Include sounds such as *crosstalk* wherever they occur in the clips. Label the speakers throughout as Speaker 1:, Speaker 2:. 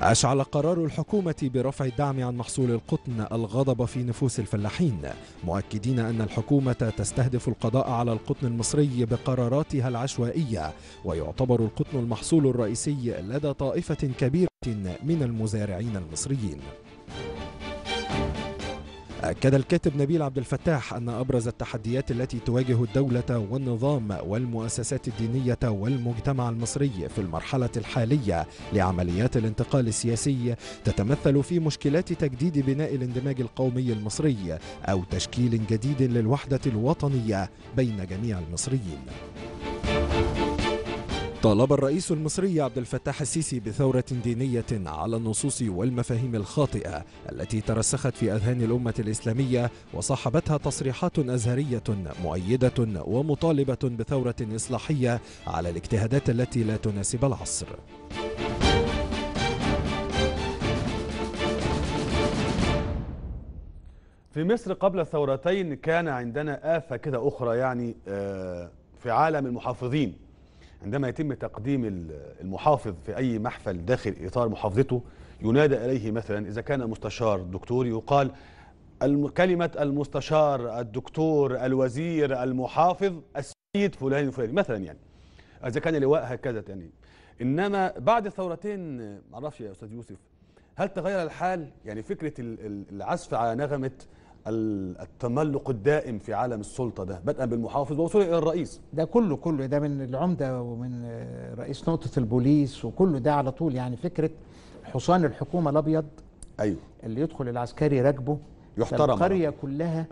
Speaker 1: أشعل قرار الحكومة برفع الدعم عن محصول القطن الغضب في نفوس الفلاحين مؤكدين أن الحكومة تستهدف القضاء على القطن المصري بقراراتها العشوائية ويعتبر القطن المحصول الرئيسي لدى طائفة كبيرة من المزارعين المصريين أكد الكاتب نبيل عبد الفتاح أن أبرز التحديات التي تواجه الدولة والنظام والمؤسسات الدينية والمجتمع المصري في المرحلة الحالية لعمليات الانتقال السياسي تتمثل في مشكلات تجديد بناء الاندماج القومي المصري أو تشكيل جديد للوحدة الوطنية بين جميع المصريين. طالب الرئيس المصري عبد الفتاح السيسي بثورة دينية على النصوص والمفاهيم الخاطئة التي ترسخت في أذهان الأمة الإسلامية وصاحبتها تصريحات أزهرية مؤيدة ومطالبة بثورة إصلاحية على الاجتهادات التي لا تناسب العصر.
Speaker 2: في مصر قبل الثورتين كان عندنا آفة كده أخرى يعني آه، في عالم المحافظين عندما يتم تقديم المحافظ في أي محفل داخل إطار محافظته ينادى إليه مثلا إذا كان مستشار دكتور يقال كلمة المستشار الدكتور الوزير المحافظ السيد فلان الفلاني مثلا يعني إذا كان لواء هكذا يعني إنما بعد الثورتين معرفش يا أستاذ يوسف هل تغير الحال يعني فكرة العزف على نغمة التملق الدائم في عالم السلطه ده بدءا بالمحافظ ووصولا الى
Speaker 3: الرئيس ده كله كله ده من العمده ومن آه، رئيس نقطه البوليس وكله ده على طول يعني فكره حصان الحكومه الابيض ايوه اللي يدخل العسكري راكبه يحترم القريه كلها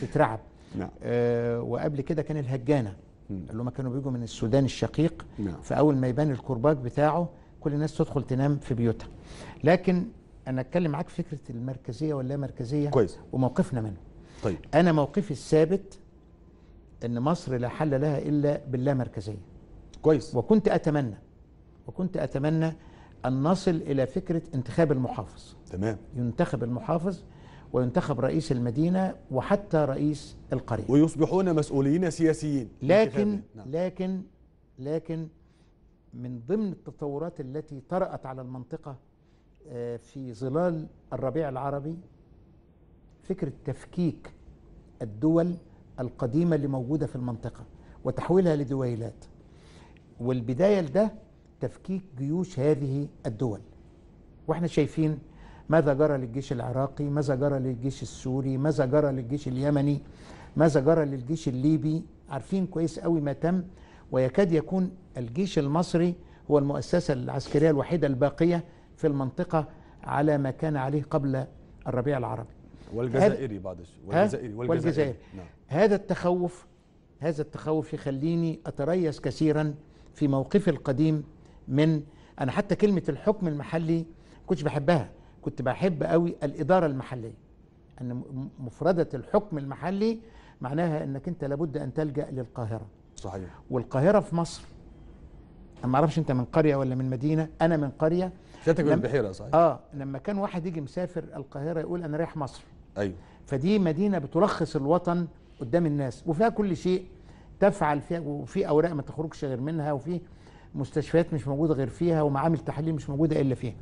Speaker 3: تترعب *laughs* نعم آه وقبل كده كان الهجانه اللي هم كانوا بيجوا من السودان الشقيق نعم. فاول ما يبان الكرباج بتاعه كل الناس تدخل تنام في بيوتها لكن انا اتكلم معاك في فكره المركزيه ولا مركزيه كويس وموقفنا منه طيب انا موقفي الثابت ان مصر لا حل لها الا باللا مركزيه كويس وكنت اتمنى وكنت اتمنى ان نصل الى فكره انتخاب المحافظ تمام ينتخب المحافظ وينتخب رئيس المدينه وحتى رئيس القريه ويصبحون
Speaker 2: مسؤولين سياسيين لكن
Speaker 3: نعم. لكن لكن من ضمن التطورات التي طرأت على المنطقه آه، في ظلال الربيع العربي فكرة تفكيك الدول القديمة اللي موجودة في المنطقة وتحويلها لدويلات والبداية لده تفكيك جيوش هذه الدول واحنا شايفين ماذا جرى للجيش العراقي ماذا جرى للجيش السوري ماذا جرى للجيش اليمني ماذا جرى للجيش الليبي عارفين كويس قوي ما تم ويكاد يكون الجيش المصري هو المؤسسة العسكرية الوحيدة الباقية في المنطقة على ما كان عليه قبل الربيع العربي
Speaker 2: والجزائري بعد والجزائري والجزائري, والجزائري. نعم.
Speaker 3: هذا التخوف هذا التخوف يخليني أتريث كثيرا في موقفي القديم من أنا حتى كلمة الحكم المحلي كنتش بحبها كنت بحب قوي الإدارة المحلية أن مفردة الحكم المحلي معناها أنك أنت لابد أن تلجأ للقاهرة صحيح والقاهرة في مصر أنا ما أعرفش أنت من قرية ولا من مدينة أنا من قرية شاتك من البحيره صحيح اه لما كان واحد يجي مسافر القاهره يقول انا رايح مصر ايوه فدي مدينه بتلخص الوطن قدام الناس وفيها كل شيء تفعل فيها وفي اوراق ما تخرجش غير منها وفي مستشفيات مش موجوده غير فيها ومعامل تحليل مش موجوده الا فيها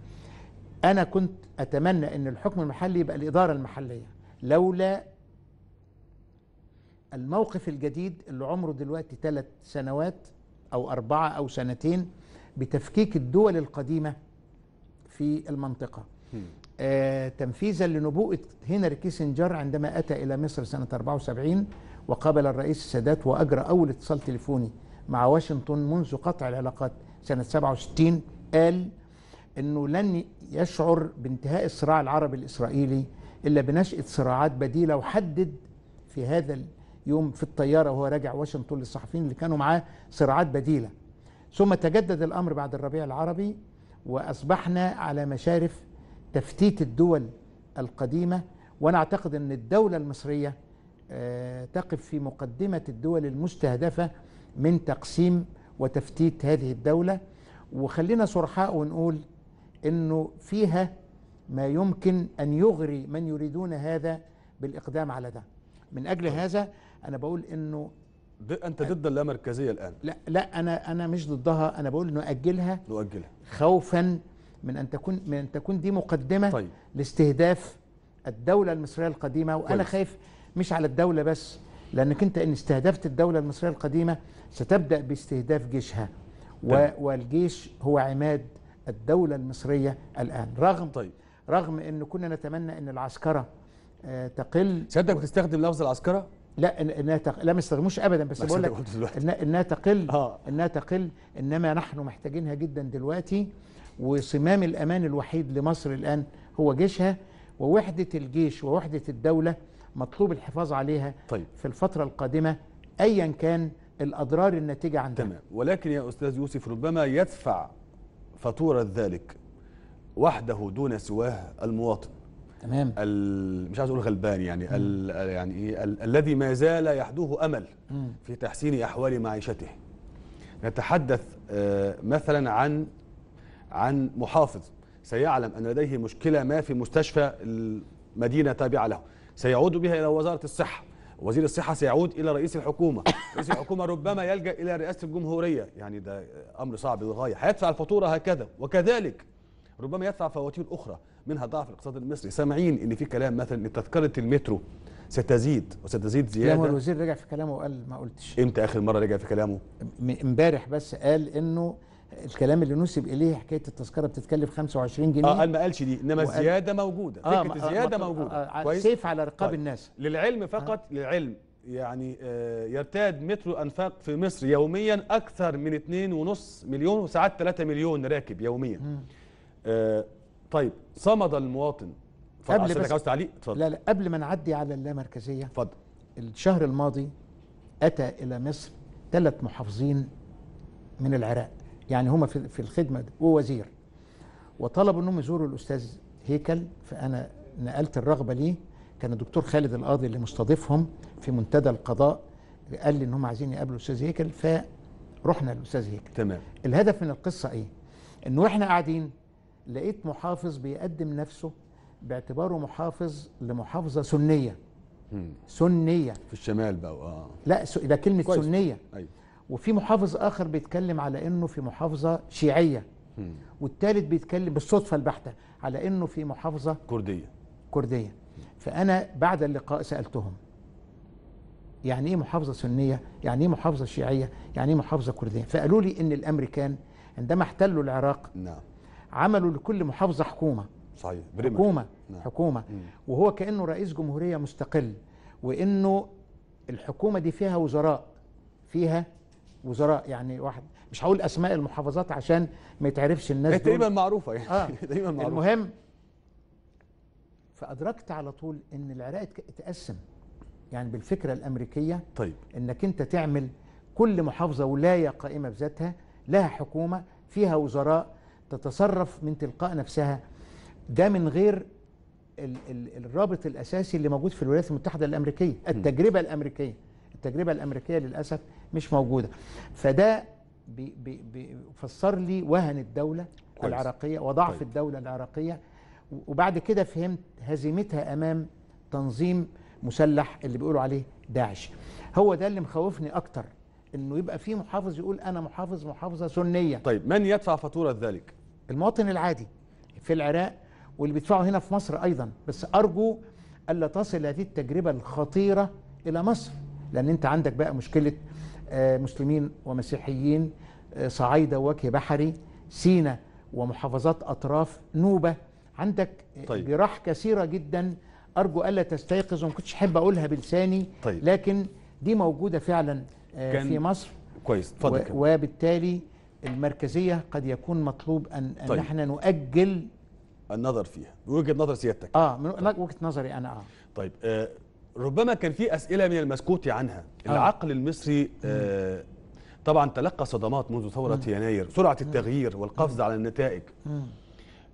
Speaker 3: انا كنت اتمنى ان الحكم المحلي يبقى الاداره المحليه لولا الموقف الجديد اللي عمره دلوقتي ثلاث سنوات او اربعه او سنتين بتفكيك الدول القديمه في المنطقة آه تنفيذا لنبوءة هنري كيسنجر عندما أتى إلى مصر سنة 74 وقابل الرئيس السادات وأجرى أول اتصال تليفوني مع واشنطن منذ قطع العلاقات سنة 67 قال أنه لن يشعر بانتهاء الصراع العربي الإسرائيلي إلا بنشأة صراعات بديلة وحدد في هذا اليوم في الطيارة وهو راجع واشنطن للصحفيين اللي كانوا معاه صراعات بديلة ثم تجدد الأمر بعد الربيع العربي وأصبحنا على مشارف تفتيت الدول القديمة وأنا أعتقد أن الدولة المصرية آه، تقف في مقدمة الدول المستهدفة من تقسيم وتفتيت هذه الدولة وخلينا صرحاء ونقول أنه فيها ما يمكن أن يغري من يريدون هذا بالإقدام على ده من أجل طيب. هذا أنا بقول أنه
Speaker 2: انت ضد اللامركزيه الان
Speaker 3: لا لا انا انا مش ضدها انا بقول نؤجلها نؤجلها خوفا من ان تكون من ان تكون دي مقدمه طيب. لاستهداف الدوله المصريه القديمه وانا طيب. خايف مش على الدوله بس لانك انت ان استهدفت الدوله المصريه القديمه ستبدا باستهداف جيشها طيب. والجيش هو عماد الدوله المصريه الان رغم طيب. رغم ان كنا نتمنى ان العسكره آه، تقل سيادتك بتستخدم لفظ العسكره لا انها تق... لا ما استخدموش ابدا بس بقول لك انها تقل آه. انها تقل انما نحن محتاجينها جدا دلوقتي وصمام الامان الوحيد لمصر الان هو جيشها ووحده الجيش ووحده الدوله مطلوب الحفاظ عليها طيب. في الفتره القادمه ايا كان الاضرار الناتجه عنها تمام
Speaker 2: ولكن يا استاذ يوسف ربما يدفع فاتوره ذلك وحده دون سواه المواطن تمام مش عايز اقول غلبان يعني يعني ايه الذي ما زال يحدوه امل في تحسين احوال معيشته نتحدث آه، مثلا عن عن محافظ سيعلم ان لديه مشكله ما في مستشفى المدينه تابعه له سيعود بها الى وزاره الصحه وزير الصحه سيعود الى رئيس الحكومه *coughs* رئيس الحكومه ربما يلجا الى رئاسه الجمهوريه يعني ده امر صعب للغايه هيدفع الفاتوره هكذا وكذلك ربما يدفع فواتير اخرى منها ضعف الاقتصاد المصري سامعين ان في كلام مثلا ان تذكره المترو ستزيد وستزيد زياده هو الوزير
Speaker 3: رجع في كلامه وقال ما
Speaker 2: قلتش امتى اخر مره رجع في كلامه
Speaker 3: امبارح بس قال انه الكلام اللي نسب اليه حكايه التذكره بتتكلف 25 جنيه اه قال ما
Speaker 2: قالش دي انما الزياده موجوده آه فكره الزياده آه موجوده آه،, آه كويس سيف على رقاب طيب. الناس للعلم آه. فقط آه. للعلم يعني آه يرتاد مترو انفاق في مصر يوميا اكثر من 2.5 مليون وساعات 3 مليون راكب يوميا م. آه، طيب صمد المواطن قبل بس عاوز تعليق اتفضل لا
Speaker 3: لا قبل ما نعدي على اللامركزيه اتفضل الشهر الماضي اتى الى مصر ثلاث محافظين من العراق يعني هما في, في الخدمه دي ووزير وطلبوا انهم يزوروا الاستاذ هيكل فانا نقلت الرغبه ليه كان الدكتور خالد القاضي اللي مستضيفهم في منتدى القضاء قال لي ان هم عايزين يقابلوا الاستاذ هيكل فرحنا للاستاذ هيكل تمام الهدف من القصه ايه؟ انه احنا قاعدين لقيت محافظ بيقدم نفسه باعتباره محافظ لمحافظه سنيه مم. سنيه في
Speaker 2: الشمال بقى اه
Speaker 3: لا س... ده كلمه كويس. سنيه أيوة. وفي محافظ اخر بيتكلم على انه في محافظه شيعيه والثالث بيتكلم بالصدفه البحته على انه في محافظه كرديه كرديه مم. فانا بعد اللقاء سالتهم يعني ايه محافظه سنيه يعني ايه محافظه شيعيه يعني ايه محافظه كرديه فقالوا لي ان الامريكان عندما احتلوا العراق نعم عملوا لكل محافظة حكومة صحيح بريمة. حكومة نعم. حكومة مم. وهو كأنه رئيس جمهورية مستقل وإنه الحكومة دي فيها وزراء فيها وزراء يعني واحد مش هقول أسماء المحافظات عشان ما يتعرفش الناس تقريبا معروفة يعني آه. دايما *laughs* معروفة المهم فأدركت على طول إن العراق اتقسم يعني بالفكرة الأمريكية طيب إنك أنت تعمل كل محافظة ولاية قائمة بذاتها لها حكومة فيها وزراء تتصرف من تلقاء نفسها ده من غير ال ال الرابط الاساسي اللي موجود في الولايات المتحده الامريكيه التجربه الامريكيه التجربه الامريكيه للاسف مش موجوده فده بيفسر بي لي وهن الدوله كويس. العراقيه وضعف طيب. الدوله العراقيه وبعد كده فهمت هزيمتها امام تنظيم مسلح اللي بيقولوا عليه داعش هو ده اللي مخوفني اكتر انه يبقى في محافظ يقول انا محافظ محافظه سنيه
Speaker 2: طيب من يدفع
Speaker 3: فاتوره ذلك المواطن العادي في العراق واللي بيدفعوا هنا في مصر أيضا بس أرجو ألا تصل هذه التجربة الخطيرة إلى مصر لأن أنت عندك بقى مشكلة آه، مسلمين ومسيحيين آه، صعيدة وجه بحري سينا ومحافظات أطراف نوبة عندك آه، طيب. جراح كثيرة جدا أرجو ألا تستيقظ وما كنتش أحب أقولها بلساني طيب. لكن دي موجودة فعلا في مصر كويس و... وبالتالي المركزية قد يكون
Speaker 2: مطلوب أن, أن طيب. نحن نؤجل النظر فيها بوجهة نظر سيادتك آه من طيب. وجهة نظري أنا آه طيب آه ربما كان في أسئلة من المسكوت عنها آه. العقل المصري آه طبعا تلقى صدمات منذ ثورة مم. يناير سرعة التغيير والقفز مم. على النتائج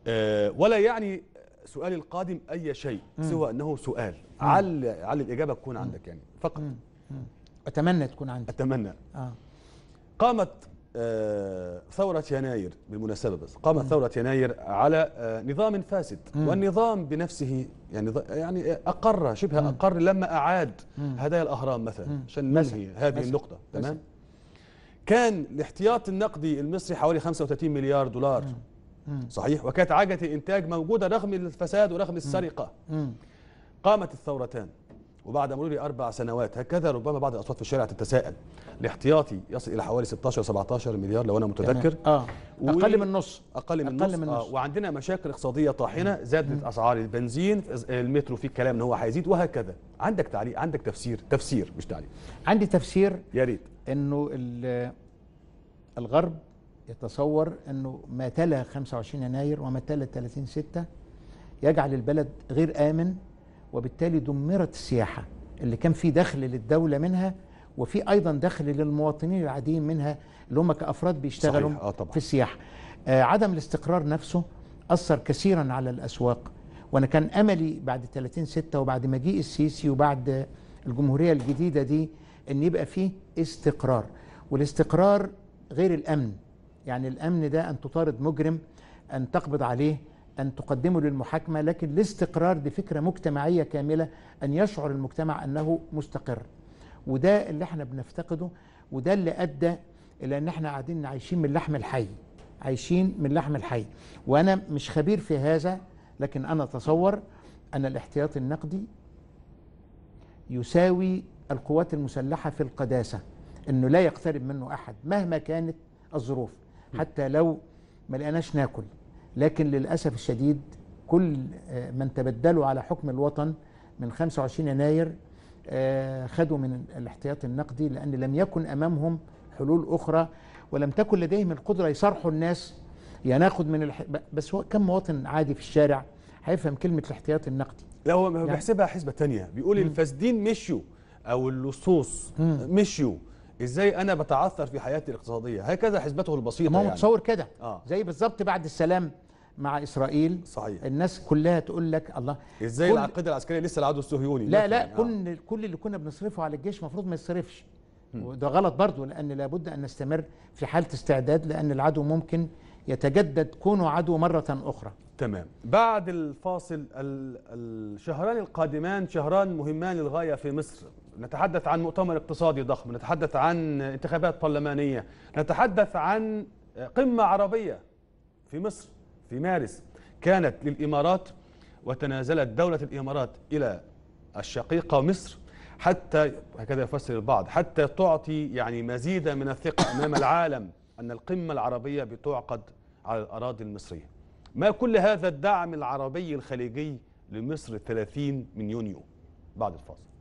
Speaker 2: آه ولا يعني سؤالي القادم أي شيء مم. سوى أنه سؤال عل عل الإجابة تكون عندك يعني فقط مم. مم. أتمنى تكون عندك أتمنى آه. قامت آه، ثورة يناير بالمناسبة بس قامت ثورة يناير على آه، نظام فاسد والنظام بنفسه يعني يعني أقر شبه أقر لما أعاد هدايا الأهرام مثلا عشان ننهي هذه النقطة تمام كان الاحتياط النقدي المصري حوالي 35 مليار دولار صحيح وكانت عجلة الإنتاج موجودة رغم الفساد ورغم السرقة قامت الثورتان وبعد مرور أربع سنوات هكذا ربما بعض الأصوات في الشارع تتساءل الاحتياطي يصل إلى حوالي 16 17 مليار لو أنا متذكر آه. و... أقل من النص أقل من النص, من النص. آه. وعندنا مشاكل اقتصادية طاحنة زادت أسعار البنزين المترو فيه كلام إن هو هيزيد وهكذا عندك تعليق عندك تفسير تفسير مش تعليق عندي تفسير يا ريت إنه الغرب يتصور انه
Speaker 3: ما تلا 25 يناير وما تلا 30 6 يجعل البلد غير امن وبالتالي دمرت السياحة اللي كان في دخل للدولة منها وفي أيضا دخل للمواطنين العاديين منها اللي هم كأفراد بيشتغلوا صحيح. آه في السياحة آه عدم الاستقرار نفسه أثر كثيرا على الأسواق وأنا كان أملي بعد 30 6 وبعد مجيء السيسي وبعد الجمهورية الجديدة دي أن يبقى فيه استقرار والاستقرار غير الأمن يعني الأمن ده أن تطارد مجرم أن تقبض عليه أن تقدمه للمحاكمة لكن الاستقرار دي فكرة مجتمعية كاملة أن يشعر المجتمع أنه مستقر وده اللي احنا بنفتقده وده اللي أدى إلى أن احنا قاعدين عايشين من اللحم الحي عايشين من اللحم الحي وأنا مش خبير في هذا لكن أنا أتصور أن الاحتياط النقدي يساوي القوات المسلحة في القداسة أنه لا يقترب منه أحد مهما كانت الظروف حتى لو ما لقيناش ناكل لكن للأسف الشديد كل آه، من تبدلوا على حكم الوطن من 25 يناير آه، خدوا من الاحتياط النقدي لأن لم يكن أمامهم حلول أخرى ولم تكن لديهم القدرة يصارحوا الناس يا يعني ناخد من الح... بس هو كم مواطن عادي في الشارع هيفهم كلمة الاحتياط النقدي
Speaker 2: لا هو يعني بيحسبها حسبة تانية بيقول الفاسدين مشوا أو اللصوص مشوا ازاي انا بتعثر في حياتي الاقتصاديه هكذا حسبته البسيطه ما هو يعني. متصور كده آه.
Speaker 3: زي بالظبط بعد السلام مع اسرائيل صحيح الناس كلها تقول لك الله ازاي كل... العقيده
Speaker 2: العسكريه لسه العدو الصهيوني لا لا آه.
Speaker 3: كل آه. كل اللي كنا بنصرفه على الجيش المفروض ما يصرفش وده غلط برضه لان لابد ان نستمر في حاله استعداد لان العدو ممكن يتجدد كونه عدو مره اخرى
Speaker 2: تمام بعد الفاصل الشهران القادمان شهران مهمان للغايه في مصر نتحدث عن مؤتمر اقتصادي ضخم نتحدث عن انتخابات برلمانية نتحدث عن قمة عربية في مصر في مارس كانت للإمارات وتنازلت دولة الإمارات إلى الشقيقة مصر حتى هكذا يفسر البعض حتى تعطي يعني مزيدا من الثقة أمام العالم أن القمة العربية بتعقد على الأراضي المصرية ما كل هذا الدعم العربي الخليجي لمصر 30 من يونيو بعد الفاصل